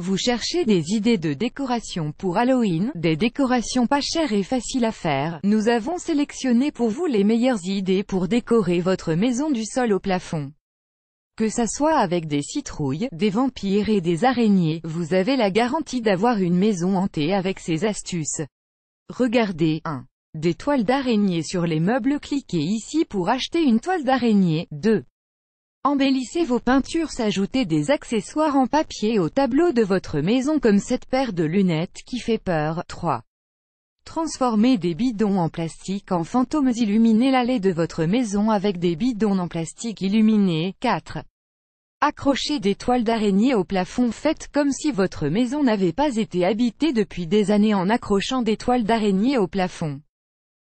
Vous cherchez des idées de décoration pour Halloween, des décorations pas chères et faciles à faire, nous avons sélectionné pour vous les meilleures idées pour décorer votre maison du sol au plafond. Que ça soit avec des citrouilles, des vampires et des araignées, vous avez la garantie d'avoir une maison hantée avec ces astuces. Regardez 1. Des toiles d'araignée sur les meubles cliquez ici pour acheter une toile d'araignée, 2. Embellissez vos peintures s'ajouter des accessoires en papier au tableau de votre maison comme cette paire de lunettes qui fait peur. 3. Transformez des bidons en plastique en fantômes Illuminez l'allée de votre maison avec des bidons en plastique illuminés. 4. Accrochez des toiles d'araignée au plafond Faites comme si votre maison n'avait pas été habitée depuis des années en accrochant des toiles d'araignée au plafond.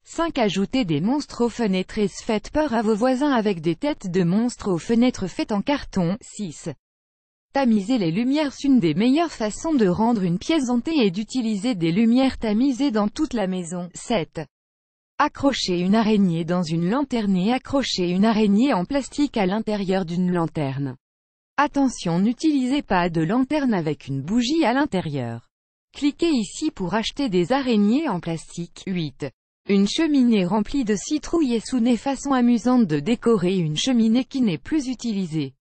5. Ajoutez des monstres aux fenêtres et faites peur à vos voisins avec des têtes de monstres aux fenêtres faites en carton. 6. Tamiser les lumières C'est une des meilleures façons de rendre une pièce hantée et d'utiliser des lumières tamisées dans toute la maison. 7. Accrochez une araignée dans une lanterne et accrochez une araignée en plastique à l'intérieur d'une lanterne. Attention n'utilisez pas de lanterne avec une bougie à l'intérieur. Cliquez ici pour acheter des araignées en plastique. 8. Une cheminée remplie de citrouilles et sous façon amusante de décorer une cheminée qui n'est plus utilisée.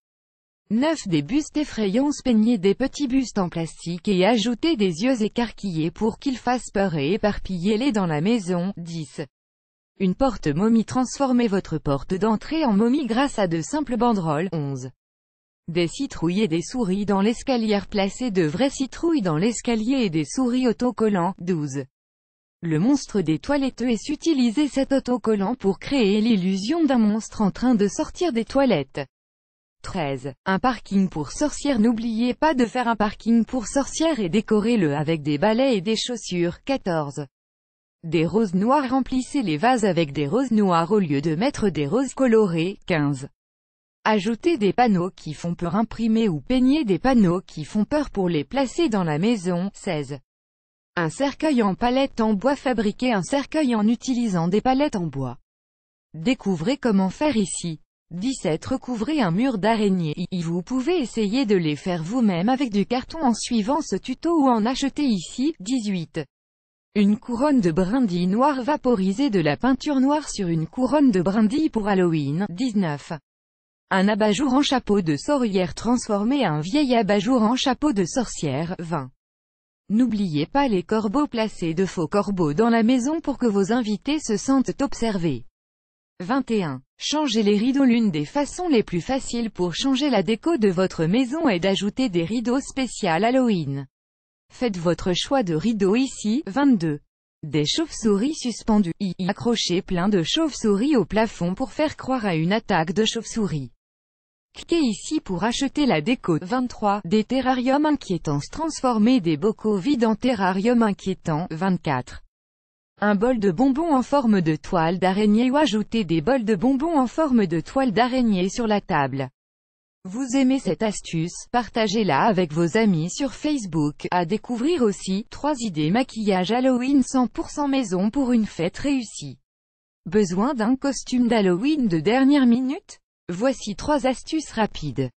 9. Des bustes effrayants Peignez des petits bustes en plastique et ajoutez des yeux écarquillés pour qu'ils fassent peur et éparpillez les dans la maison. 10. Une porte momie transformez votre porte d'entrée en momie grâce à de simples banderoles. 11. Des citrouilles et des souris dans l'escalier. Placez de vraies citrouilles dans l'escalier et des souris autocollants. 12. Le monstre des toilettes est utilisé cet autocollant pour créer l'illusion d'un monstre en train de sortir des toilettes. 13. Un parking pour sorcières N'oubliez pas de faire un parking pour sorcières et décorez-le avec des balais et des chaussures. 14. Des roses noires Remplissez les vases avec des roses noires au lieu de mettre des roses colorées. 15. Ajoutez des panneaux qui font peur imprimés ou peignez des panneaux qui font peur pour les placer dans la maison. 16. Un cercueil en palette en bois Fabriquer un cercueil en utilisant des palettes en bois. Découvrez comment faire ici. 17. Recouvrez un mur d'araignée. Vous pouvez essayer de les faire vous-même avec du carton en suivant ce tuto ou en acheter ici. 18. Une couronne de brindilles noires vaporisée de la peinture noire sur une couronne de brindilles pour Halloween. 19. Un abat-jour en chapeau de sorcière transformé un vieil abat-jour en chapeau de sorcière. 20. N'oubliez pas les corbeaux placés de faux corbeaux dans la maison pour que vos invités se sentent observés. 21. Changez les rideaux L'une des façons les plus faciles pour changer la déco de votre maison est d'ajouter des rideaux spéciaux Halloween. Faites votre choix de rideaux ici, 22. Des chauves-souris suspendues, accrochez plein de chauves-souris au plafond pour faire croire à une attaque de chauves-souris. Cliquez ici pour acheter la déco 23 des terrariums inquiétants transformer des bocaux vides en terrarium inquiétants 24. Un bol de bonbons en forme de toile d'araignée ou ajouter des bols de bonbons en forme de toile d'araignée sur la table. Vous aimez cette astuce, partagez-la avec vos amis sur Facebook, à découvrir aussi, 3 idées maquillage Halloween 100% maison pour une fête réussie. Besoin d'un costume d'Halloween de dernière minute Voici trois astuces rapides.